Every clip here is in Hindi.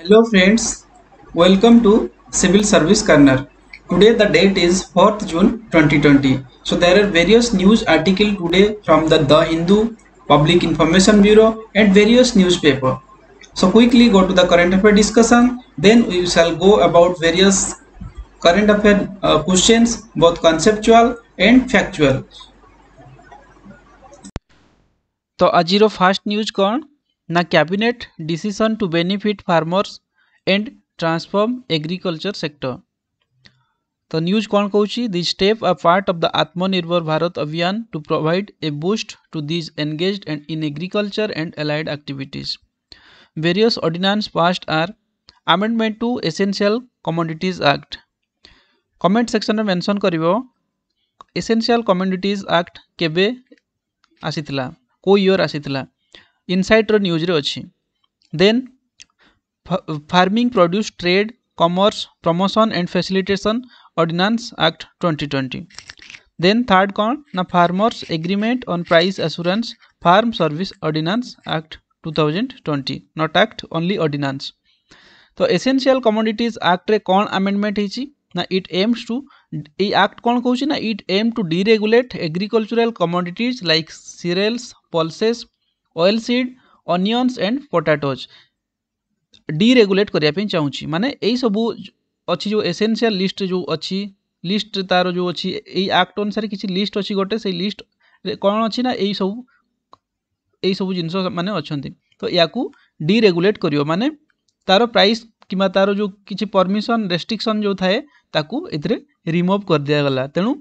Hello friends welcome to civil service corner today the date is fourth June 2020 so there are various news article today from the the Hindu public information bureau and various newspaper so quickly go to the current affair discussion then you shall go about various current affair question both conceptual and factual तो आज फास्ट न्यूज कौन ना cabinet decision to benefit farmers and transform agriculture sector तो न्यूज कौन कौन the step are part of the Atmanirbhar Bharat Abhiyan to provide a boost to these engage and in agriculture and allied activities various ordinance passed are amendment to essential commodities act comment section में मेनसन कर एसेनसीआल commodities आक्ट के आसी ko इयर आसी ଇନସାଇଟ୍ର ନ୍ୟୁଜ୍ରେ ଅଛି then farming produce trade commerce promotion and facilitation ordinance act twenty twenty then third କ'ଣ ନା farmers agreement on price assurance farm service ordinance act two thousand twenty not act only ordinance ତ ଏସେନ୍ସିଆଲ କମୋଡିଟିଜ୍ ଆକ୍ଟରେ କ'ଣ ଆମେଣ୍ଡମେଣ୍ଟ ହେଇଛି ନା ଇଟ୍ ଏମ୍ସ ଟୁ ଏଇ ଆକ୍ଟ କ'ଣ କହୁଛି ନା it aim to deregulate agricultural commodities like cereals pulses oilseed onions and potatoes deregulate करने चाहूँगी माने यही सबू अच्छी जो एसेनसीआल लिस्ट जो अच्छी लिस्ट तार जो अच्छी आक्ट अनुसार किसी लिस्ट अच्छी गोटे से लिस्ट कौन अच्छी ना यही सब यू जिनस मैंने अच्छा तो या डीरेगुलेट कर माने तार प्राइस कि तार जो कि परमिशन रेस्ट्रिक्शन जो थाए रिमूव कर दिगला तेणु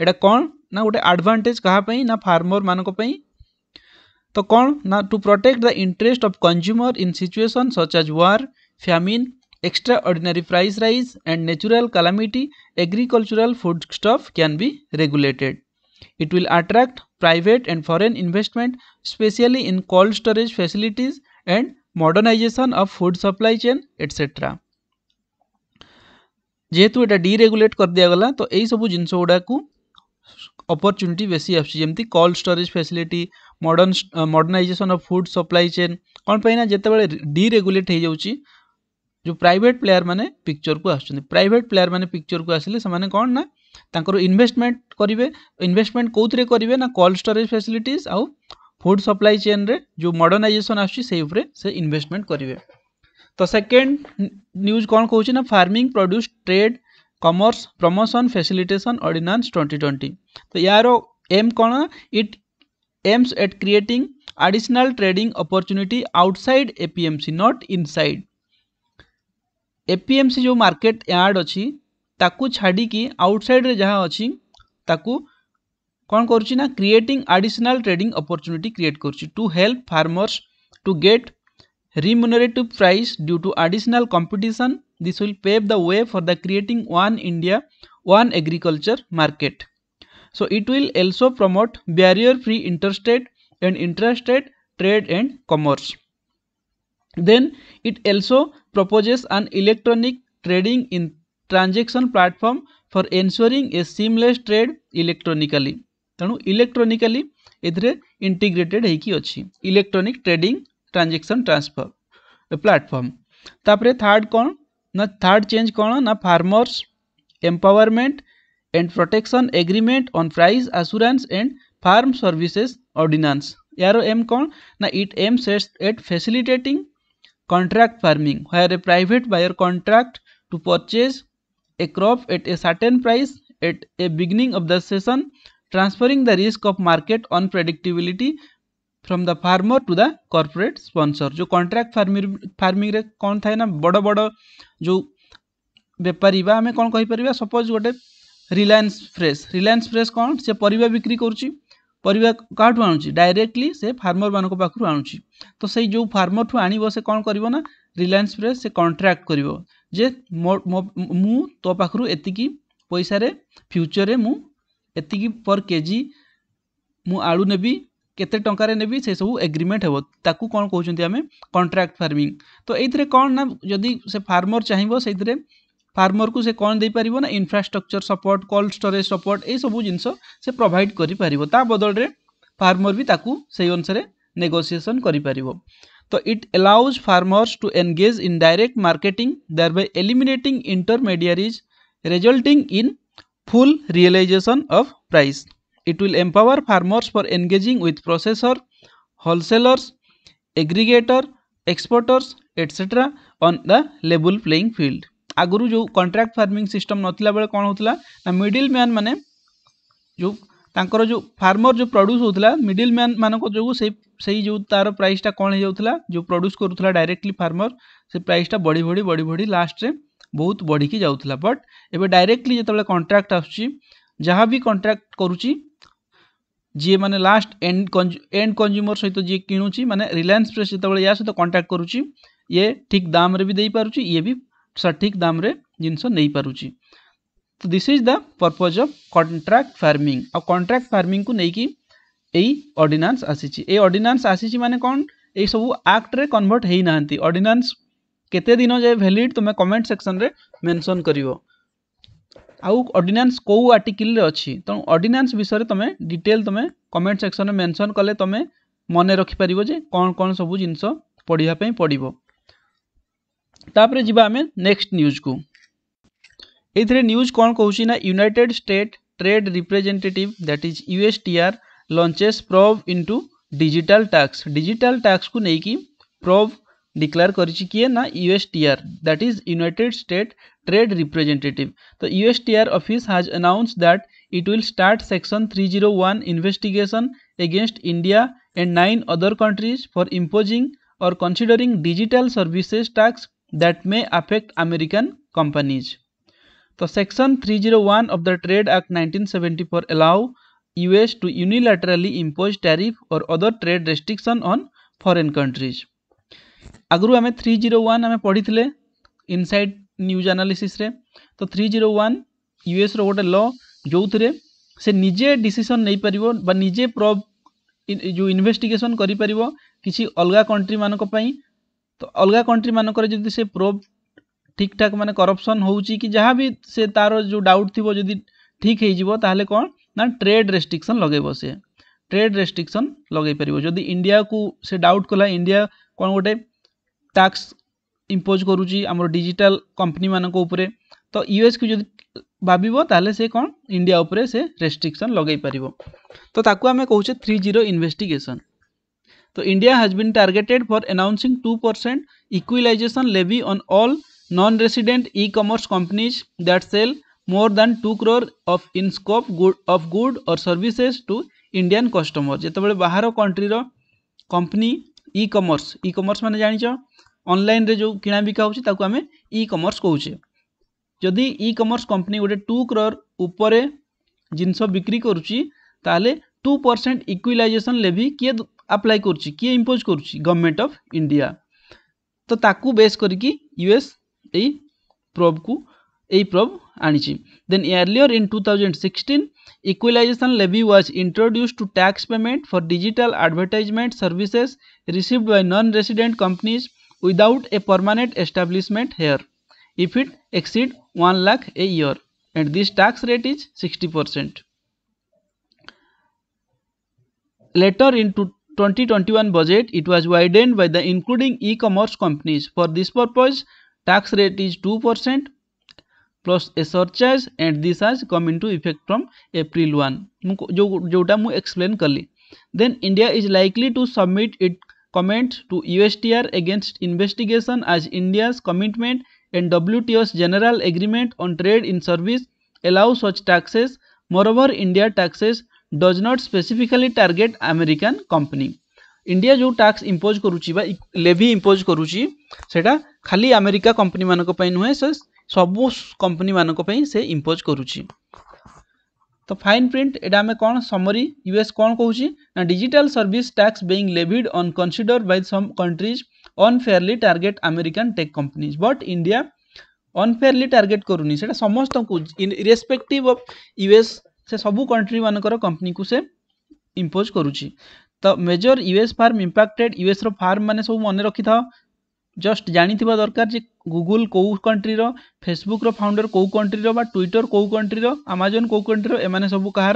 एटा कौन ना गोटे आडभांटेज कापी ना फार्मर मानी तो कौन ना to protect the interest of consumer in situation such as war famine extraordinary price rise and natural calamity agricultural foodstuff can be regulated it will attract private and foreign investment especially in cold storage facilities and modernisation of food supply chain etcetera जेहेतु यहाँ डीरेगुलेट कर दिगला तो यही सब जिनगुड़ा opportunity वैसी ଆସୁଛି cold storage facility modern modernization of food supply chain କ'ଣ ପାଇଁ ନା ଯେତେବେଳେ ଡିରେଗୁଲେଟ୍ ହେଇଯାଉଛି ଯେଉଁ ପ୍ରାଇଭେଟ୍ ପ୍ଲେୟାର୍ ମାନେ ପିକ୍ଚରକୁ ଆସୁଛନ୍ତି ପ୍ରାଇଭେଟ୍ ପ୍ଲେୟାର୍ ମାନେ ପିକ୍ଚରକୁ ଆସିଲେ ସେମାନେ କ'ଣ ନା ତାଙ୍କର ଇନଭେଷ୍ଟମେଣ୍ଟ କରିବେ ଇନଭେଷ୍ଟମେଣ୍ଟ କେଉଁଥିରେ କରିବେ ନା କୋଲ୍ଡ ଷ୍ଟୋରେଜ୍ ଫ୍ୟାସିଲିଟିଜ୍ ଆଉ ଫୁଡ଼୍ ସପ୍ଲାଇ ଚେନ୍ରେ ଯେଉଁ ମଡ଼ର୍ଣ୍ଣାଇଜେସନ୍ ଆସୁଛି ସେଇ ଉପରେ ସେ ଇନଭେଷ୍ଟମେଣ୍ଟ କରିବେ ତ ସେକେଣ୍ଡ ନ୍ୟୁଜ୍ କ'ଣ କହୁଛି ନା farming produce trade commerce promotion facilitation ordinance twenty twenty तो यार एम कौन it aims at creating additional trading opportunity outside APMC not inside APMC जो मार्केट यार्ड अच्छी ताकू छाड़ी आउटसाइड रे जहाँ अच्छी ताकू कौन करुच्ची ना creating additional trading opportunity create करू help farmers to get remunerative price due to additional competition This will pave the way for the creating one India, one agriculture market. So it will also promote barrier-free interstate and intrastate trade and commerce. Then it also proposes an electronic trading in transaction platform for ensuring a seamless trade electronically. ତେଣୁ electronically ଏଥିରେ integrated ହେଇକି ଅଛି electronic trading transaction transfer platform. ତାପରେ third କ'ଣ The Third Change କ'ଣ ନା Farmers Empowerment and Protection Agreement on Price Assurance and Farm Services Ordinance. ଏହାର ଏମ୍ କ'ଣ ନା it aim at facilitating contract farming where a private buyer contracts to purchase a crop at a certain price at a beginning of the season transferring the risk of market unpredictability from the farmer to the corporate sponsor जो कॉन्ट्राक्ट फार्मिंग फार्मिंग रे कौन थाए ना बड़ बड़ जो ବେପାରୀ ବା ଆମେ କ'ଣ କହିପାରିବା ସପୋଜ୍ ଗୋଟେ ରିଲାୟନ୍ସ ଫ୍ରେଶ୍ ରିଲାୟନ୍ସ ଫ୍ରେଶ୍ କ'ଣ ସେ ପରିବା ବିକ୍ରି କରୁଛି ପରିବା କାହାଠୁ ଆଣୁଛି ଡାଇରେକ୍ଟଲି ସେ ଫାର୍ମରମାନଙ୍କ ପାଖରୁ ଆଣୁଛି ତ ସେଇ ଯେଉଁ ଫାର୍ମରଠୁ ଆଣିବ ସେ କ'ଣ କରିବ ନା ରିଲାୟନ୍ସ ଫ୍ରେଶ୍ ସେ କଣ୍ଟ୍ରାକ୍ଟ କରିବ ଯେ ମୁଁ ତୋ ପାଖରୁ ଏତିକି ପଇସାରେ ଫ୍ୟୁଚରରେ ମୁଁ ଏତିକି ପର୍ କେଜି ମୁଁ ଆଳୁ ନେବି केते टंकारे नेबी से सब एग्रीमेंट हेबो ताकु कोन कहउछन्ती आमे कॉन्ट्रैक्ट फार्मिंग तो एइतरे कोन ना जदि से फार्मर चाहिबो सेइतरे फार्मर को से कोन दे परिबो ना infrastructure support cold storage support ए सब जिंस से प्रोवाइड करि परिबो ता बदल रे फार्मर भी ताकु सेइ अनुसार नेगोशिएशन करि परिबो तो it allows farmers to engage in direct marketing thereby eliminating intermediaries resulting in full realisation of price It will empower farmers for engaging with processor, wholesalers, aggregator, exporters, etc. on the level playing field. ଆଗରୁ ଯେଉଁ କଣ୍ଟ୍ରାକ୍ଟ ଫାର୍ମିଂ ସିଷ୍ଟମ୍ ନଥିଲା ବେଳେ କ'ଣ ହେଉଥିଲା ନା ମିଡ଼ିଲ୍ ମ୍ୟାନ୍ ମାନେ ଯେଉଁ ତାଙ୍କର ଯେଉଁ ଫାର୍ମର ଯେଉଁ ପ୍ରଡ୍ୟୁସ୍ ହେଉଥିଲା ମିଡ଼ିଲ୍ ମ୍ୟାନ୍ ମାନଙ୍କ ଯୋଗୁଁ ସେଇ ସେଇ ଯେଉଁ ତା'ର ପ୍ରାଇସ୍ଟା କ'ଣ ହେଇଯାଉଥିଲା ଯେଉଁ ପ୍ରଡ୍ୟୁସ୍ କରୁଥିଲା ଡାଇରେକ୍ଟଲି ଫାର୍ମର ସେ ପ୍ରାଇସ୍ଟା ବଢ଼ି ବଢ଼ି ବଢ଼ି ବଢ଼ି ଲାଷ୍ଟରେ ବହୁତ ବଢ଼ିକି ଯାଉଥିଲା ବଟ୍ ଏବେ ଡାଇରେକ୍ଟଲି ଯେତେବେଳେ କଣ୍ଟ୍ରାକ୍ଟ ଆସୁଛି ଯାହା ବି କଣ୍ଟ୍ରାକ୍ଟ କରୁଛି जी मैंने लास्ट एंड एंड कंज्यूमर सहित जी कि मैंने रिलायंस प्रेस जो या सहित कंटाक्ट करुच्च ये ठीक दाम रे भी दे पार ये भी सठिक दाम जिनस नहीं पार्टी तो this is the purpose of contract farming आ कंट्राक्ट फार्मिंग को लेकिन यही अर्डनान्स आसी अर्डनान्स आसी मैंने कौन ये सब आक्ट्रे कनभर्ट होना अर्डनान्स केत जाए भैलीड तुम्हें कमेंट सेक्शन में मेनसन कर ଆଉ ଅର୍ଡ଼ିନାନ୍ସ କେଉଁ ଆର୍ଟିକିଲ୍ରେ ଅଛି ତେଣୁ ଅର୍ଡ଼ିନାନ୍ସ ବିଷୟରେ ତୁମେ ଡିଟେଲ୍ ତୁମେ କମେଣ୍ଟ ସେକ୍ସନ୍ରେ ମେନସନ୍ କଲେ ତୁମେ ମନେ ରଖିପାରିବ ଯେ କ'ଣ କ'ଣ ସବୁ ଜିନିଷ ପଢ଼ିବା ପାଇଁ ପଡ଼ିବ ତାପରେ ଯିବା ଆମେ ନେକ୍ସଟ ନ୍ୟୁଜ୍କୁ ଏଇଥିରେ ନ୍ୟୁଜ୍ କ'ଣ କହୁଛି ନା United State trade representative that is USTR launches probe into digital tax digital ଟ୍ୟାକ୍ସକୁ ନେଇକି ପ୍ରଭ୍ declare করেছি কি না USTR that is United States Trade Representative. The USTR office has announced that it will start section 301 investigation against India and nine other countries for imposing or considering digital services tax that may affect American companies. So section 301 of the Trade Act 1974 allow US to unilaterally impose tariff or other trade restriction on foreign countries. आगु आम थ्री जीरो वन आम पढ़ी इन सैड न्यूज आनालीसीस तो थ्री जीरो वन यूएस रोटे ल जो थे से निजे डिशन नहीं पार निजे प्रब जो इनभेस्टिगेसन कर किसी अलग कंट्री मानक तो अलग कंट्री मानक से प्रो ठीक ठाक मानते करपसन हो जहाँ भी से तार जो डाउट थी जब ठीक होने कौन ना ट्रेड रेस्ट्रिक्शन लगे से ट्रेड रेस्ट्रिक्शन लगे पार्टी इंडिया को से डाउट कला इंडिया कौन गोटे ଟ୍ୟାକ୍ସ ଇମ୍ପୋଜ୍ କରୁଛି ଆମର ଡିଜିଟାଲ୍ କମ୍ପାନୀମାନଙ୍କ ଉପରେ ତ ୟୁଏସ୍କୁ ଯଦି ଭାବିବ ତାହେଲେ ସେ କ'ଣ ଇଣ୍ଡିଆ ଉପରେ ସେ ରେଷ୍ଟ୍ରିକ୍ସନ୍ ଲଗାଇ ପାରିବ ତ ତାକୁ ଆମେ କହୁଛେ ଥ୍ରୀ ଜିରୋ ଇନଭେଷ୍ଟିଗେସନ୍ ତ India has been targeted for announcing two percent equalisation levy on all non resident e commerce companies that sell more than 2 crore of in scope good of good or services to indian customer ଯେତେବେଳେ ବାହାର କଣ୍ଟ୍ରିର company e commerce e commerce ମାନେ ଜାଣିଛ ଅନଲାଇନ୍ରେ ଯେଉଁ କିଣା ବିକା ହେଉଛି ତାକୁ ଆମେ ଇ କମର୍ସ କହୁଛେ ଯଦି ଇ କମର୍ସ କମ୍ପାନୀ ଗୋଟେ ଟୁ କ୍ରୋର୍ ଉପରେ ଜିନିଷ ବିକ୍ରି କରୁଛି ତାହେଲେ ଟୁ ପରସେଣ୍ଟ ଇକ୍ୱିଲାଇଜେସନ୍ ଲେଭି କିଏ ଆପ୍ଲାଏ କରୁଛି କିଏ ଇମ୍ପୋଜ୍ କରୁଛି ଗଭର୍ଣ୍ଣମେଣ୍ଟ ଅଫ୍ ଇଣ୍ଡିଆ ତ ତାକୁ ବେସ୍ କରିକି ୟୁଏସ୍ ଏଇ ପ୍ରୋବ୍କୁ ଏଇ ପ୍ରୋବ୍ ଆଣିଛି Then earlier in 2016, equalization levy was introduced to tax payment for digital advertisement services received by non-resident companies without a permanent establishment here if it exceed 1 lakh a year and this tax rate is 60%. Later in 2021 budget it was widened by the including e-commerce companies for this purpose tax rate is 2% plus a surcharge and the charge come in to effect from April one जो जोटा मुझे एक्सप्लेन कली then India is likely to submit it comment to USTR against investigation as India's commitment and general agreement on trade in service allow such taxes moreover India taxes does not specifically target american company India जो टैक्स इंपोज करुच्ची लेवी इंपोज करुच्ची खाली आमेरिका कंपनी मानी नुहे सब कंपनी मानक से इम्पोज कर तो फाइन प्रिंट एटा कौन समरी यूएस कौन कौन ना digital service tax being levied and consider by some countries unfairly target American tech companies but India unfairly target करूनी से समस्त इेस्पेक्टिव अफ यूएस से सब कंट्री मानक कंपनी को से इम्पोज करुच्ची तो major US firm impacted US firm मैंने सब मन रखी था जस्ट जाणी दरकार जो गुगुल कौ कंट्रीर फेसबुक फाउंडर कौ कंट्रीर ट्विटर कौ कंट्रीर आमाजन कौ कंट्रीर एम सब कह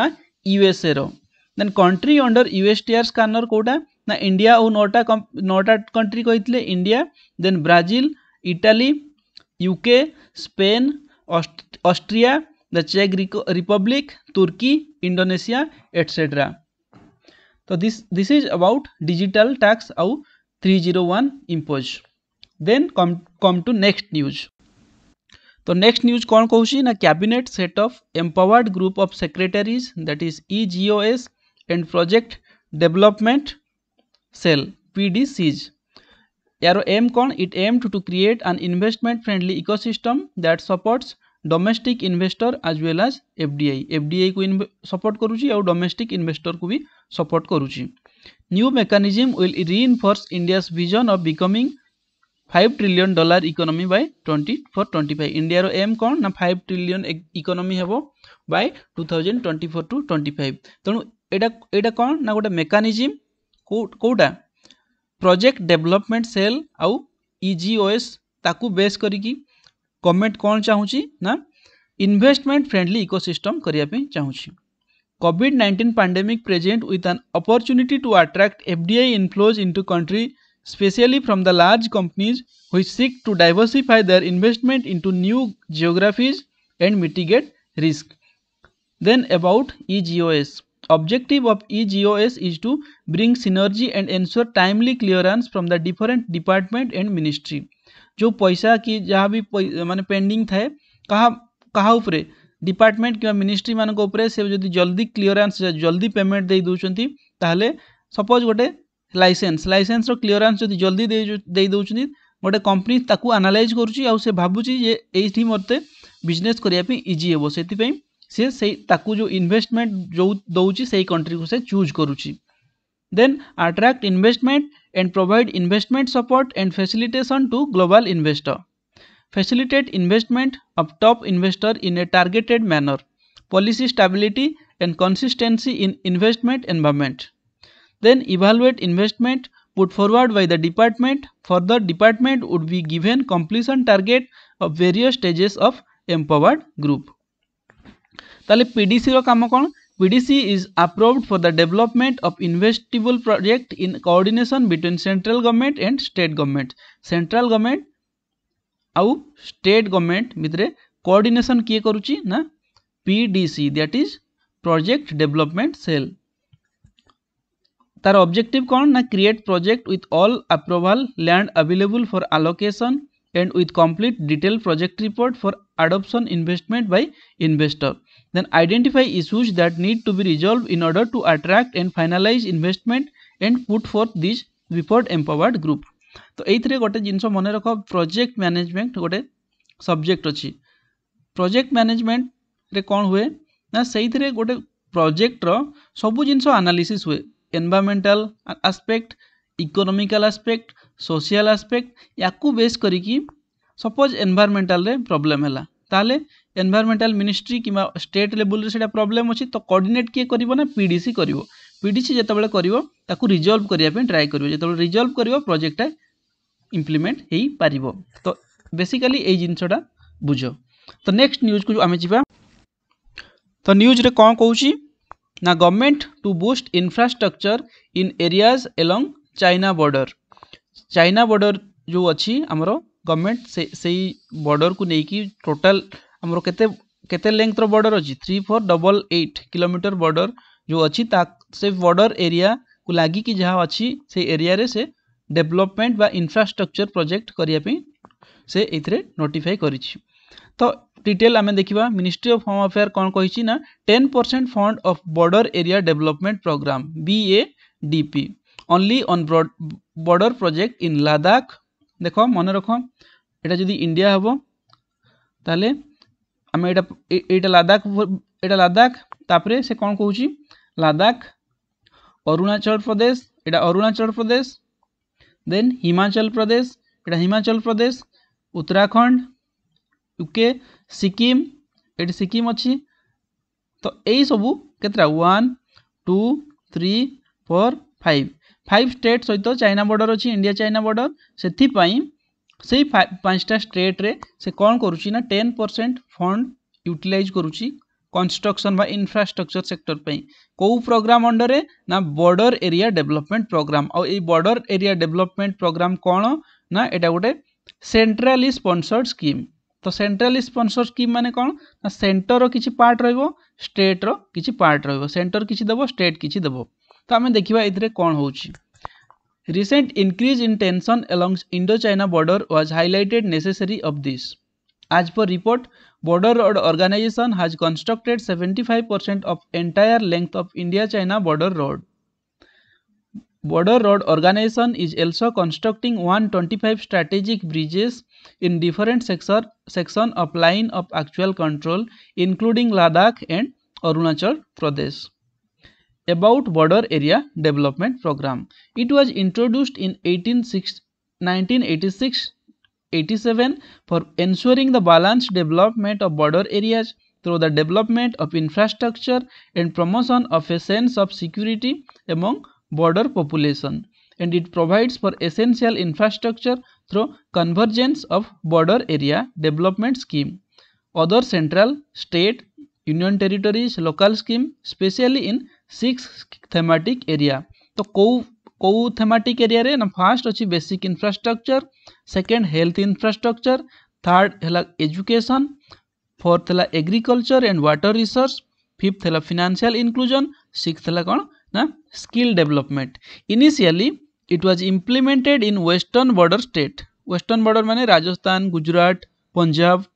ना यूएसए रेन country under US TR scanner कौटा ना इंडिया और नौटा नौटा कंट्री कही India then Brazil Italy UK Spain Austria the चेक रिपब्लिक तुर्की इंडोनेशिया एटसेट्रा तो this this is about digital tax आउ 301 impose then come come to next news तो नेक्स्ट न्यूज कौन कहूँ ना cabinet set of empowered group of secretaries that is EGoS and project development cell PDCs यार एम कौन it aim to to create an investment friendly ecosystem that supports domestic investor as well as FDI FDI को सपोर्ट करुच्ची और डोमेस्टिक इन्वेस्टर को भी सपोर्ट करुच्ची New mechanism will reinforce India's vision of becoming 5 trillion dollar economy by 24 25 India रो aim कौन ना 5 trillion economy हेबो by 2024 to 25 तणु एटा एटा कौन ना गोटे mechanism कोटा प्रोजेक्ट डेवलपमेंट सेल आउ इजीओएस ताकू बेस करिकी गवर्नमेंट कौन चाहूँगी ना इन्वेस्टमेंट फ्रेंडली इकोसिस्टम करने चाहूँगी COVID-19 pandemic present with an opportunity to attract FDI inflows into country especially from the large companies which seek to diversify their investment into new geographies and mitigate risk. Then about EGOS. Objective of EGOS is to bring synergy and ensure timely clearance from the different department and ministry. जो पैसा की जहाँ भी माने पेंडिंग थाए कहाँ कहाँ उपरे ডিপার্টমেন্ট কিংবা মিনিষ্ট্রি মান উপরে সে যদি জলদি ক্লিয়রান্স জলদি পেমেন্ট দিয়ে দেছেন তাহলে সপোজ গোটে লাইসেন্স লাইসেন্সর ক্লিয়রান্স যদি জলদি দিয়ে দেছেন গোটে কম্পানি তাকে আনালাইজ করছি সে ভাবুছি যে এইটি মতো বিজনেস করা ইজি হব সেপাই সে সেই তাকে যে ইনভেস্টমেন্ট যে দৌছি সেই কন্ট্রি সে চুজ করুছি then attract investment and provide investment support and facilitation to global investor facilitate investment of top investor in a targeted manner, policy stability and consistency in investment environment. Then evaluate investment put forward by the department. Further, department would be given completion target of various stages of empowered group. PDC পিডিসির কাম কোণ PDC is approved for the development of investible project in coordination between central government government. State government. ଆଉ ଷ୍ଟେଟ୍ ଗଭର୍ଣ୍ଣମେଣ୍ଟ ଭିତରେ କୋଅର୍ଡ଼ିନେସନ୍ କିଏ କରୁଛି ନା P D C that is project development cell ତାର ଅବଜେକ୍ଟିଭ୍ କ'ଣ ନା create project with all approval land available for allocation and with complete detailed project report for adoption investment by investor. Then identify issues that need to be resolved in order to attract and finalize investment and put forth this before empowered group. তো এইଥିରେ ଗୋଟେ ଜିନିଷ ମନେ ରଖ ପ୍ରୋଜେକ୍ଟ ମ୍ୟାନେଜମେଣ୍ଟ ଗୋଟେ ସବଜେକ୍ଟ ଅଛି ପ୍ରୋଜେକ୍ଟ ମ୍ୟାନେଜମେଣ୍ଟରେ କ'ଣ ହୁଏ ନା ସେଇଥିରେ ଗୋଟେ ପ୍ରୋଜେକ୍ଟର ସବୁ ଜିନିଷ ଆନାଲିସିସ୍ ହୁଏ environmental aspect economical aspect social aspect ୟାକୁ ବେସ୍ କରିକି ସପୋଜ୍ ଏନଭାରମେଣ୍ଟାଲରେ ପ୍ରୋବ୍ଲେମ୍ ହେଲା ତାହେଲେ ଏନଭାରମେଣ୍ଟାଲ ମିନିଷ୍ଟ୍ରି କିମ୍ବା ଷ୍ଟେଟ୍ ଲେବୁଲରେ ସେଇଟା ପ୍ରୋବ୍ଲେମ୍ ଅଛି ତ କୋର୍ଡ଼ିନେଟ୍ କିଏ କରିବ ନା ପି ଡି ସି କରିବ ପି ଡି ସି ଯେତେବେଳେ କରିବ ତାକୁ ରିଜଲ୍ଭ କରିବା ପାଇଁ ଟ୍ରାଏ କରିବ ଯେତେବେଳେ ରିଜଲ୍ଭ କରିବ ପ୍ରୋଜେକ୍ଟଟା इम्प्लीमेंट हो पार तो बेसिकली ये जिनसटा बुझ तो नेक्स्ट न्यूज को आम जा तो न्यूज़ रे कौन कौच ना government to boost infrastructure in areas along China border China border जो अच्छी आमर गवर्नमेंट से बॉर्डर को लेकिन टोटाल आमर केंथर बॉर्डर अच्छी three four double eight kilometre border जो अच्छी से बॉर्डर एरिया को लगिकी जहाँ अच्छी से एरिया से ଡେଭଲପମେଣ୍ଟ ବା ଇନଫ୍ରାଷ୍ଟ୍ରକ୍ଚର ପ୍ରୋଜେକ୍ଟ କରିବା ପାଇଁ ସେ ଏଥିରେ ନୋଟିଫାଏ କରିଛି ତ ଡିଟେଲ୍ ଆମେ ଦେଖିବା ମିନିଷ୍ଟ୍ରି ଅଫ୍ ହୋମ୍ ଆଫେୟାର କ'ଣ କହିଛି ନା ten percent fund of border area development programme B A D P only on border project in Ladakh ଦେଖ ମନେ ରଖ এটা যদি ইন্ডিয়া হব তাহলে আমি এটা এটা লাদাখ এটা লাদাখ তাপরে সে কোণ কৌছি লাদাখ অরুণাচল প্রদেশ এটা অরুণাচল প্রদেশ देन हिमाचल प्रदेश यहाँ हिमाचल प्रदेश उत्तराखंड यूके सिक्किम ये सिक्किम अच्छी तो यही सब कतटा one two three four five five state सहित तो चाइना बॉर्डर अच्छी इंडिया चाइना बॉर्डर से पांचटा स्टेट्रे कौन करना टेन परसेंट फंड यूटिलइज करुच्ची कन्स्ट्रक्शन व इनफ्रास्ट्रक्चर सेक्टर पर कौ प्रोग्राम अंडर ना बॉर्डर एरिया डेवलपमेंट प्रोग्राम आ बॉर्डर एरिया डेवलपमेंट प्रोग्राम कौन ना यहाँ गोटे सेन्ट्राली स्पन्सर्ड स्कीम तो सेन्ट्राली स्पन्सर्ड स्कीम मान कौन ना सेन्टर किसी पार्ट रेट्र कि पार्ट रेन्टर किसी देव स्टेट किसी देव तो आम देखा ये कौन हो recent increase in tension along Indo China border was highlighted necessary of this as per report Border Road Organization has constructed 75% of entire length of India-China border road. Border Road Organization is also constructing 125 strategic bridges in different sector, section of line of actual control including Ladakh and Arunachal Pradesh. About Border Area Development Program. It was introduced in 1986 87 for ensuring the balanced development of border areas through the development of infrastructure and promotion of a sense of security among border population and it provides for essential infrastructure through convergence of border area development scheme other central state union territories local scheme specially in six thematic area तो कौ କୋଉ ଥେମାଟିକ୍ ଏରିଆରେ ନା ଫାର୍ଷ୍ଟ ଅଛି basic infrastructure second health infrastructure third ହେଲା ଏଜୁକେସନ୍ ଫୋର୍ଥ ହେଲା agriculture and water resource fifth ହେଲା ଫିନାନ୍ସିଆଲ ଇନକ୍ଲୁଜନ ସିକ୍ସ ହେଲା କ'ଣ ନା skill development initially it was implemented in western border state western border ମାନେ Rajasthan Gujarat Punjab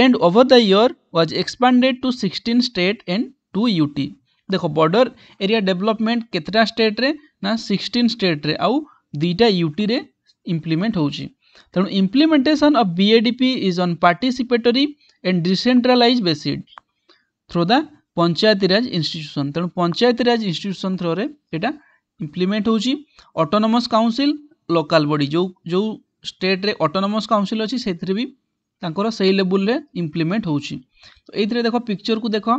and over the year was expanded to 16 state and 2 UT देखो बॉर्डर एरिया डेवलपमेंट केतटा स्टेट रे ना सिक्सटन स्टेट्रे आईटा यूटी इम्प्लीमेंट हो तेणु implementation of B BADP is on participatory and decentralised based through the panchayati raj institution तेणु पंचायतीराज इन्यूशन थ्रो यहाँ implement autonomous council local body जो जो स्टेट्रे अटोनमस काउनसिल अच्छी से भी सही लेवल इम्प्लीमेंट हो देख पिक्चर को देखो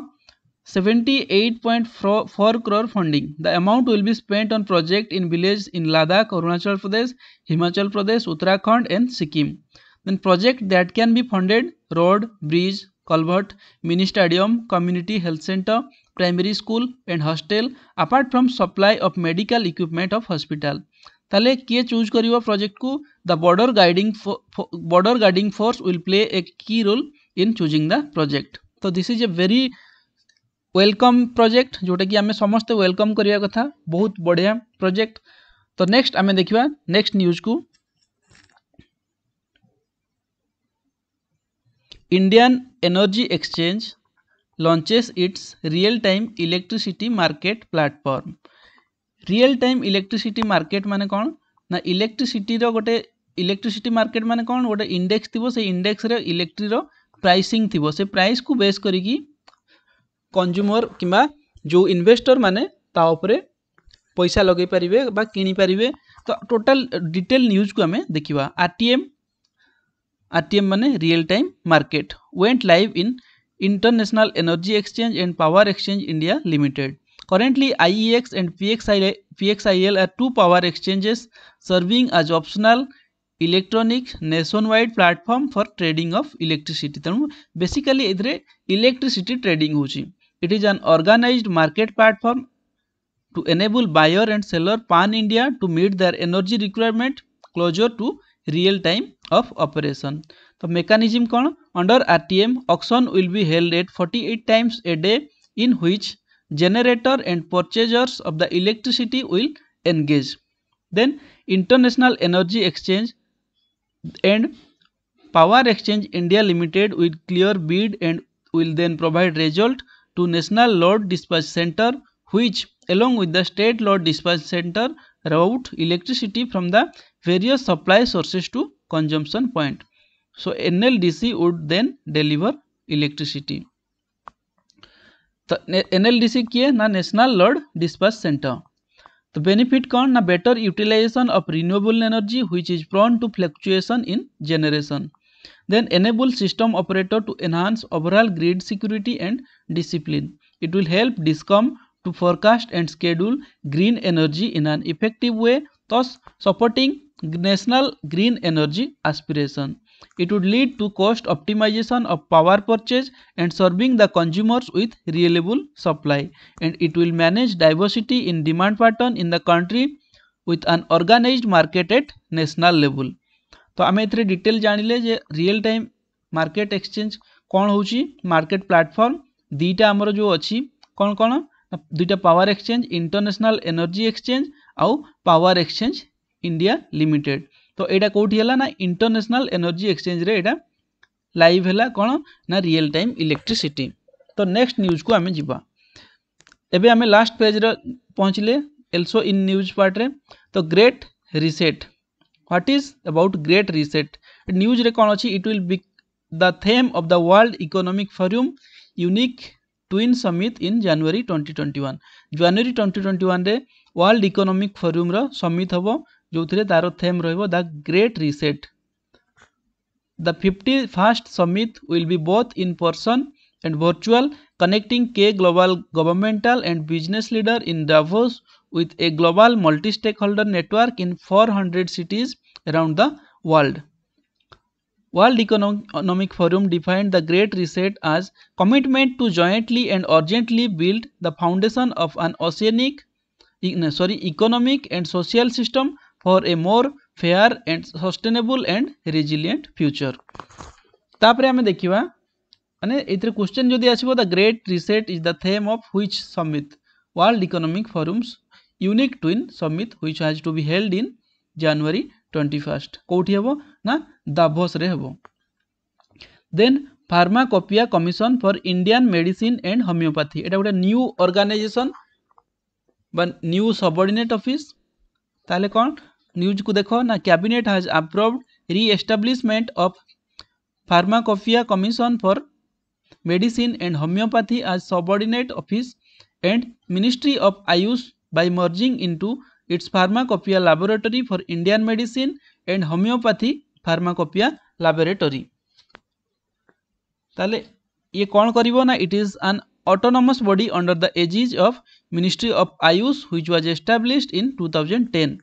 78.4 crore funding. The amount will be spent on project in villages in Ladakh, Arunachal Pradesh, Himachal Pradesh, Uttarakhand and Sikkim. Then project that can be funded road, bridge, culvert, mini stadium, community health center, primary school and hostel apart from supply of medical equipment of hospital. তাহলে কে চুজ করিব প্রজেক্টকু the border guiding border guiding force will play a key role in choosing the project তো this is a very welcome project जोटा कि आम समस्ते वेलकम करवा कथा बहुत बढ़िया प्रोजेक्ट तो नेक्स्ट आम देखा नेक्स्ट न्यूज को Indian energy exchange launches its real time electricity market platform real time electricity market मान कौन ना इलेक्ट्रिसीटर गोटे इलेक्ट्रिसिटी मार्केट मान कौन गोटे इंडेक्स थी से इंडेक्स इलेक्ट्रिक प्राइसींग थी से प्राइस को बेस करी कंज्यूमर कि जो इन्वेस्टर मैंने पैसा लगे पारे कि तो टोटल डिटेल न्यूज को आम देखा आर आरटीएम आरटीएम मान real time market went live in international energy exchange and power exchange India limited currently X and I P X PXIL are two power exchanges serving as अप्सनाल electronics nationwide platform for trading of electricity तेणु बेसिकाली एलेक्ट्रिसीटी ट्रेडिंग होती It is an organized market platform to enable buyer and seller pan India to meet their energy requirement closer to real time of operation. The mechanism kon under RTM auction will be held at 48 times a day in which generator and purchasers of the electricity will engage. Then International Energy Exchange and Power Exchange India Limited will clear bid and will then provide result to National Load Dispatch Center which along with the State Load Dispatch Center route electricity from the various supply sources to consumption point. So NLDC would then deliver electricity. The NLDC किए na National Load Dispatch Center. The benefit kon na better utilization of renewable energy, which is prone to fluctuation in generation. Then enable system operator to enhance overall grid security and discipline. It will help DISCOM to forecast and schedule green energy in an effective way, thus supporting national green energy aspiration. It would lead to cost optimization of power purchase and serving the consumers with reliable supply. And it will manage diversity in demand pattern in the country with an organized market at national level. ତ ଆମେ ଏଥିରେ ଡିଟେଲ୍ ଜାଣିଲେ ଯେ ରିଅଲ୍ ଟାଇମ୍ ମାର୍କେଟ୍ ଏକ୍ସଚେଞ୍ଜ କ'ଣ ହେଉଛି ମାର୍କେଟ୍ ପ୍ଲାଟଫର୍ମ ଦୁଇଟା ଆମର ଯେଉଁ ଅଛି କ'ଣ କ'ଣ ଦୁଇଟା power exchange international energy exchange ଆଉ ପାୱାର ଏକ୍ସଚେଞ୍ଜ ଇଣ୍ଡିଆ ଲିମିଟେଡ୍ ତ ଏଇଟା କେଉଁଠି ହେଲା ନା ଇଣ୍ଟରନ୍ୟାସନାଲ୍ ଏନର୍ଜି ଏକ୍ସଚେଞ୍ଜରେ ଏଇଟା ଲାଇଭ୍ ହେଲା କ'ଣ ନା ରିଅଲ୍ ଟାଇମ୍ ଇଲେକ୍ଟ୍ରିସିଟି ତ ନେକ୍ସଟ ନ୍ୟୁଜ୍କୁ ଆମେ ଯିବା ଏବେ ଆମେ ଲାଷ୍ଟ ପେଜ୍ରେ ପହଞ୍ଚିଲେ ଏଲସୋ ଇନ୍ ନ୍ୟୁଜ୍ ପାର୍ଟରେ ତ great reset what is about great reset news reconocy it will be the theme of the world economic forum unique twin summit in january 2021 january 2021 रे वर्ल्ड इकोनॉमिक फोरम रो समिट हबो जोथिरे तारो थीम रहबो the great reset the 51st summit will be both in person and virtual connecting key global governmental and business leader in davos with a global multi-stakeholder network in 400 cities around the world. World Economic Forum defined the Great Reset as commitment to jointly and urgently build the foundation of an oceanic, sorry, economic and social system for a more fair and sustainable and resilient future. तापरे आमे देखिबा माने एतिर क्वेश्चन जदि आसीबो the great reset is the theme of which summit World Economic Forum's unique twin summit which has to be held in January twenty first କେଉଁଠି ହେବ ନା ଦାଭସରେ ହେବ then pharmacopoeia commission for Indian medicine and homoeopathy এটা ଗୋଟେ ନ୍ୟୁ ଅର୍ଗାନାଇଜେସନ୍ বা ନ୍ୟୁ ସବର୍ଡିନେଟ୍ ଅଫିସ୍ ତାହେଲେ କ'ଣ ନ୍ୟୁଜ୍କୁ ଦେଖ ନା cabinet has approved reestablishment of pharmacopoeia commission for medicine and homoeopathy as subordinate office and ministry of AYUSH by merging into its pharmacopoeia laboratory for Indian medicine and homeopathy pharmacopoeia laboratory. ताले ये कौन करिबो ना it is an autonomous body under the aegis of ministry of AYUSH which was established in 2010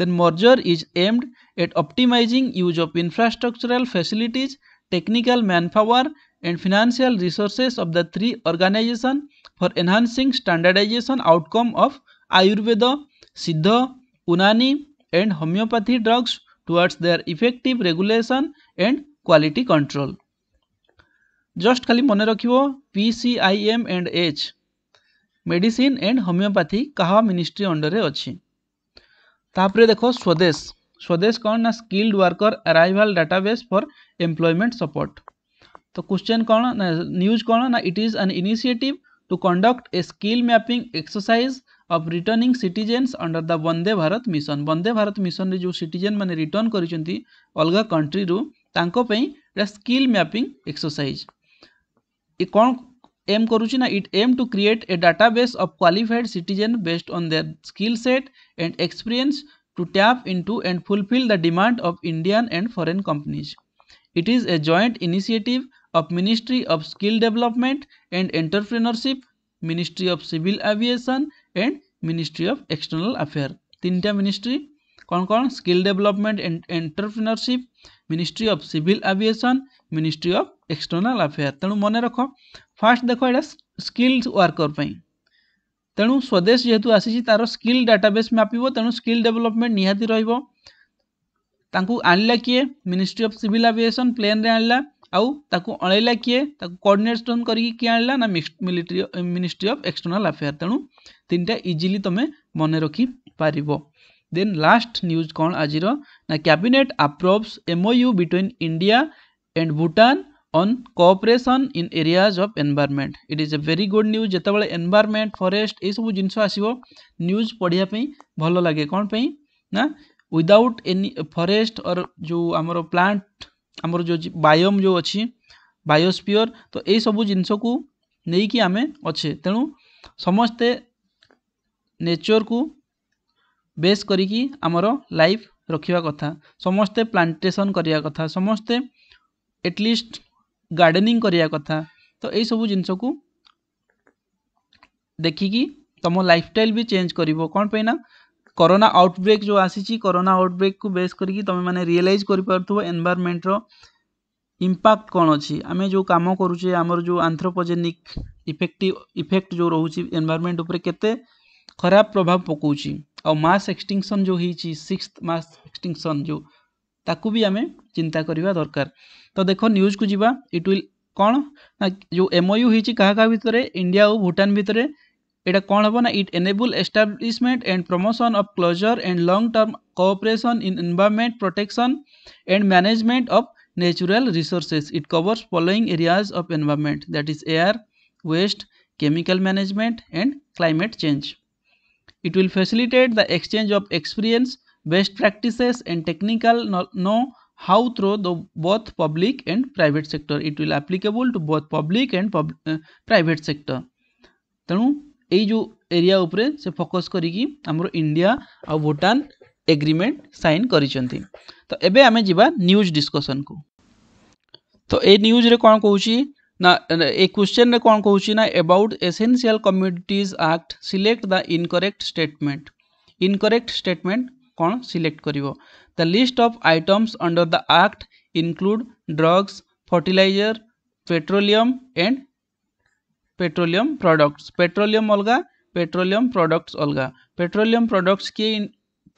then merger is aimed at optimizing use of infrastructural facilities technical manpower and financial resources of the three organization for enhancing standardization outcome of Ayurveda Siddha Unani and homoeopathy drugs towards their effective regulation and quality control just ଖାଲି ମନେ ରଖିବ P C I M and H medicine and homoeopathy କାହା ମିନିଷ୍ଟ୍ରି अंडर ଅଛି ତାପରେ ଦେଖ ସ୍ୱଦେଶ ସ୍ୱଦେଶ କଣ ନା skilled worker arrival database for employment support ତ क्वेश्चन କଣ ନା ନ୍ୟୁଜ୍ କଣ ନା it is an initiative to conduct a skill mapping exercise returning citizens citizens the Vande Bharat mission Vande Bharat ମିଶନରେ ଯେଉଁ ସିଟିଜେନ୍ ମାନେ ରିଟର୍ଣ୍ଣ କରିଛନ୍ତି ଅଲଗା କଣ୍ଟ୍ରିରୁ ତାଙ୍କ ପାଇଁ তাঁপাই ସ୍କିଲ୍ ମ୍ୟାପିଂ ଏକ୍ସରସାଇଜ୍ ଏ କଣ ଏମ୍ କରୁଛି ନା it aim to create a data base of qualified citizen based on their skill set and experience to tap into and fulfil the demand of Indian and foreign companies it is a joint initiative of ministry of skill Development and Entrepreneurship, ministry of civil aviation and ministry ministry of external तीन তিনটা मिनिस्ट्री कौन कौन skill development and entrepreneurship ministry of civil aviation ministry of external affair तेणु मन रख फास्ट देख यहाँ स्किल वर्कर तेणु स्वदेश जेहेतु आसी तार स्किल डाटाबेस मापिब तेणु स्किल डेवलपमेंट निहाती रोक आनला किए ministry of civil aviation plane रे आनला आउ अणला किए कोअर्डनेट स्टोन करी military ministry of external affair तेणु तीन टा इजिली तुम मन रखी पार दे लास्ट न्यूज कौन आज cabinet approves MoU between India and Bhutan on cooperation in areas of environment it is a very good news जितेबाला एनभारमेंट फरेस्ट यू जिन न्यूज पढ़ापी भल लगे कौनपी ना विदाउट एनी फरेस्ट और जो आमर प्लांट आमर जो बायोम जो अच्छी बायोस्पियर तो ये सब जिनस को लेकिन आम अच्छे तेणु समस्ते नेचर को बेस आमर लाइफ रखा कथा समस्ते प्लांटेसन करवा कथा समस्ते एटलिस्ट गार्डेनिंग करवा कथा तो ये सब जिनस को देखिकी तुम लाइफ स्टाइल भी चेंज कर कौनपाई କରୋନା ଆଉଟବ୍ରେକ୍ ଯେଉଁ ଆସିଛି କରୋନା ଆଉଟବ୍ରେକ୍କୁ ବେସ୍ କରିକି ତୁମେମାନେ ରିଏଲାଇଜ୍ କରିପାରୁଥିବ ଏନ୍ଭାରମେଣ୍ଟର ଇମ୍ପାକ୍ଟ କ'ଣ ଅଛି ଆମେ ଯେଉଁ କାମ କରୁଛେ ଆମର ଯେଉଁ ଆନ୍ଥ୍ରୋପୋଜେନିକ୍ ଇଫେକ୍ଟିଭ୍ ଇଫେକ୍ଟ ଯେଉଁ ରହୁଛି ଏନ୍ଭାରମେଣ୍ଟ ଉପରେ କେତେ ଖରାପ ପ୍ରଭାବ ପକାଉଛି ଆଉ ମାସ୍ ଏକ୍ସଟିଂସନ୍ ଯେଉଁ ହେଇଛି ସିକ୍ସ ମାସ୍ ଏକ୍ସଟିଂସନ୍ ଯେଉଁ ତାକୁ ବି ଆମେ ଚିନ୍ତା କରିବା ଦରକାର ତ ଦେଖ ନ୍ୟୁଜ୍କୁ ଯିବା ଇଟ୍ ୱିଲ୍ କ'ଣ ନା ଯେଉଁ ଏମ୍ଓୟୁ ହେଇଛି କାହା କାହା ଭିତରେ ଇଣ୍ଡିଆ ଆଉ ଭୁଟାନ ଭିତରେ It it enable establishment and promotion of closure and long-term cooperation in environment protection and management of natural resources. It covers following areas of environment that is air, waste, chemical management and climate change. It will facilitate the exchange of experience, best practices and technical know-how through both public and private sector. It will applicable to both public and uh, private sector. ତେଣୁ ଏଇ ଯେଉଁ ଏରିଆ ଉପରେ ସେ ଫୋକସ୍ କରିକି ଆମର ଇଣ୍ଡିଆ ଆଉ ଭୁଟାନ ଏଗ୍ରିମେଣ୍ଟ ସାଇନ୍ କରିଛନ୍ତି ତ ଏବେ ଆମେ ଯିବା ନ୍ୟୁଜ୍ ଡିସ୍କସନ୍କୁ ତ ଏ ନ୍ୟୁଜ୍ରେ କ'ଣ କହୁଛି ନା ଏ କ୍ୱେଶ୍ଚନ୍ରେ କ'ଣ କହୁଛି ନା about essential communities act select the incorrect statement incorrect statement କ'ଣ ସିଲେକ୍ଟ କରିବ the list of items under the act include drugs fertiliser petroleum and petroleum products petroleum अलग पेट्रोलियम प्रोडक्ट्स अलग पेट्रोलियम प्रोडक्ट्स किए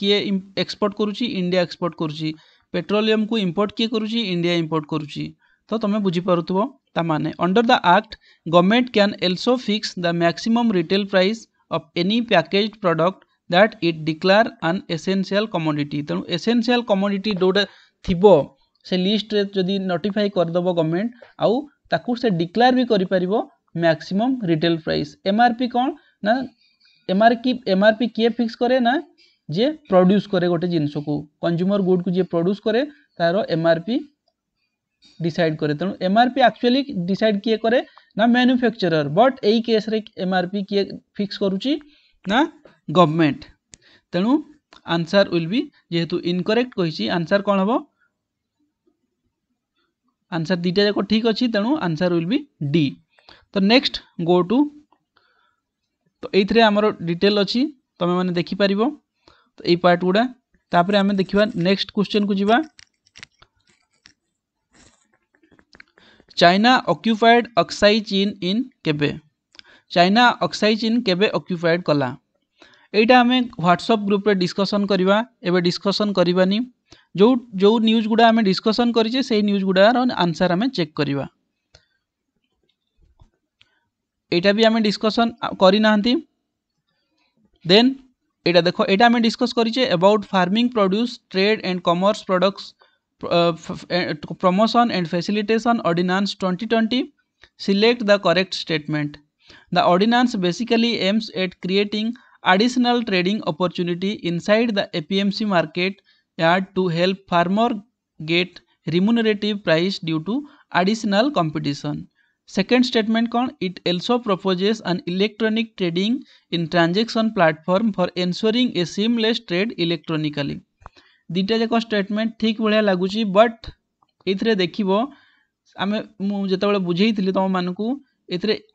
किए एक्सपोर्ट करुच्ची इंडिया एक्सपोर्ट करुच्ची पेट्रोलियम को इम्पोर्ट किए करुच्ची इंडिया इम्पोर्ट करुच्ची तो तुम बुझीपुव ताने under the act government can also fix the maximum retail price of any package product that it declare as essential commodity तेणु एसेनसीआल कमोडिटी जोटा थी से लिस्ट जदि नोटिफाई करदेव गवर्नमेंट आउ ताकू से डिक्लार भी कर मैक्सिमम रिटेल प्राइस एमआरपी कौन ना एमआरपी एमआरपी किए फिक्स करे ना যে প্রড্যুস করে গোটে জিনিসকে কনজ্যুমর গুডকে যে প্রড্যুস করে তার এমআরপি ডিসাইড করে তেমন এমআরপি আকচুয়ালি ডিসাইড কিয়ে করে না ম্যানুফ্যাকচারর বট এই কেসরে এমআরপি কিয়ে ফিক্স করুচি না গভর্নমেন্ট তেমন আনসার উইল বি যেহেতু ইনকরেক্ট কইছি আনসার কোণ হব আনসার দুইটা যাক ঠিক অছি তেমন আনসার উইল বি ডি ତ ନେକ୍ସଟ ଗୋ ଟୁ ତ ଏଇଥିରେ ଆମର ଡିଟେଲ୍ ଅଛି ତୁମେମାନେ ଦେଖିପାରିବ ତ ଏଇ ପାର୍ଟ ଗୁଡ଼ା ତାପରେ ଆମେ ଦେଖିବା ନେକ୍ସଟ କ୍ୱେଶ୍ଚନକୁ ଯିବା ଚାଇନା ଅକ୍ୟୁପାଏଡ୍ ଅକ୍ସାଇ ଚୀନ୍ ଇନ୍ କେବେ ଚାଇନା ଅକ୍ସାଇ ଚୀନ୍ କେବେ ଅକ୍ୟୁପାଏଡ୍ କଲା ଏଇଟା ଆମେ ହ୍ୱାଟ୍ସଆପ୍ ଗ୍ରୁପ୍ରେ ଡିସ୍କସନ୍ କରିବା ଏବେ ଡିସ୍କସନ୍ କରିବାନି ଯେଉଁ ଯେଉଁ ନ୍ୟୁଜ୍ ଗୁଡ଼ା ଆମେ ଡିସ୍କସନ୍ କରିଛେ ସେଇ ନ୍ୟୁଜ୍ ଗୁଡ଼ାର ଆନ୍ସର୍ ଆମେ ଚେକ୍ କରିବା এটা বি আমি ডিসকসন করি না দেন এটা দেখ এটা আমি ডিসকস করিছে about farming produce trade and commerce products promotion and facilitation ordinance 2020 select the correct statement the ordinance basically aims at creating additional trading opportunity inside the apmc market yard to help farmer get remunerative price due to additional competition second statement कौन it also proposes an electronic trading in transaction platform for ensuring a seamless trade electronically दुटा जाक स्टेटमेंट ठीक भाया लगुच बट ये देख आम मुझे बुझे थी तुम मानक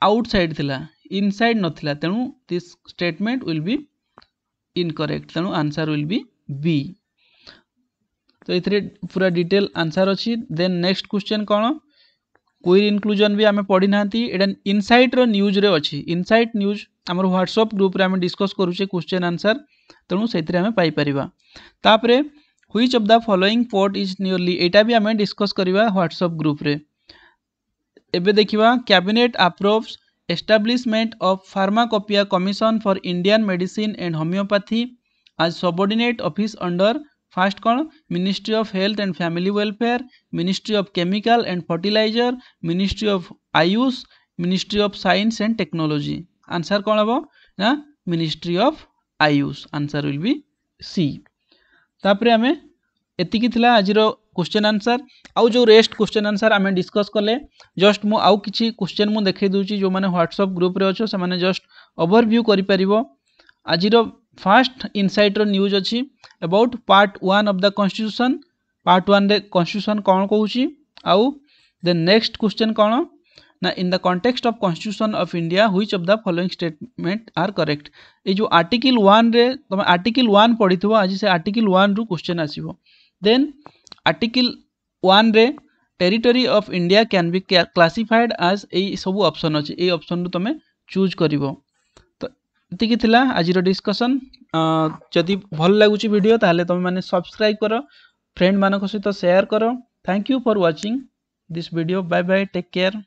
आउटसाइड था इन सैड नाला तेणु this statement will be incorrect तेणु आंसर विल बी बी तो ये पूरा डिटेल आंसर अच्छी देन नेक्स्ट क्वेश्चन कौन क्वीर इनक्लूजन भी आम पढ़ी ना एटा इनसाइट्र न्यूज्रे अच्छी इनसाइट न्यूज आम ह्वाट्सअप ग्रुप डिस्कस करुचे क्वेश्चन आनसर तेणु से आम पाइपर तापर which of the following port is nearly यहाँ भी आम डिस्कस करवा ह्वाट्सअप ग्रुप देखा cabinet approves establishment of pharmacopoeia commission for Indian medicine and homeopathy as subordinate office under fast कौन ministry of health and family welfare ministry of chemical and fertilizer ministry of AYUSH ministry of science and technology answer कौन हम ना ministry of AYUSH answer will be C तापर आम ଏତିକି आज ଆଜିର କ୍ୱେଶ୍ଚେନ୍ ଆନ୍ସର୍ ଆଉ ଯେଉଁ ରେଷ୍ଟ କ୍ୱେଶ୍ଚେନ୍ ଆନ୍ସର୍ ଆମେ ଡିସ୍କସ୍ କଲେ ଜଷ୍ଟ ମୁଁ ଆଉ କିଛି କ୍ୱେଶ୍ଚେନ୍ ମୁଁ ଦେଖାଇ ଦେଉଛି ଯେଉଁମାନେ ହ୍ୱାଟ୍ସଅପ୍ ଗ୍ରୁପ୍ରେ ଅଛ ସେମାନେ ଜଷ୍ଟ ଓଭରଭ୍ୟୁ କରିପାରିବ ଆଜିର ଫାର୍ଷ୍ଟ ଇନସାଇଟ୍ର ନ୍ୟୁଜ୍ ଅଛି about part one of the constitution part ୱାନ୍ରେ କନଷ୍ଟିଟ୍ୟୁସନ୍ କ'ଣ କହୁଛି ଆଉ ଦେନ୍ ନେକ୍ସଟ କ୍ୱେଶ୍ଚନ୍ କ'ଣ ନା in the context of constitution of India which of the following statement are correct ଏଇ ଯେଉଁ ଆର୍ଟିକିଲ୍ ୱାନ୍ରେ ତୁମେ ଆର୍ଟିକିଲ୍ ୱାନ୍ ପଢ଼ିଥିବ ଆଜି ସେ ଆର୍ଟିକିଲ୍ ୱାନ୍ରୁ କ୍ୱେଶ୍ଚନ୍ ଆସିବ ଦେନ୍ ଆର୍ଟିକିଲ୍ ୱାନ୍ରେ territory of India can be classified as ଏଇ ସବୁ ଅପସନ୍ ଅଛି ଏଇ ଅପସନ୍ରୁ ତୁମେ ଚୁଜ୍ କରିବ इतनी आज डिस्कसन जदि भल लगुच भिडियो तेल तुम मैंने सब्सक्राइब कर फ्रेंड मान सहित सेयार कर thank you for watching this video bye bye take care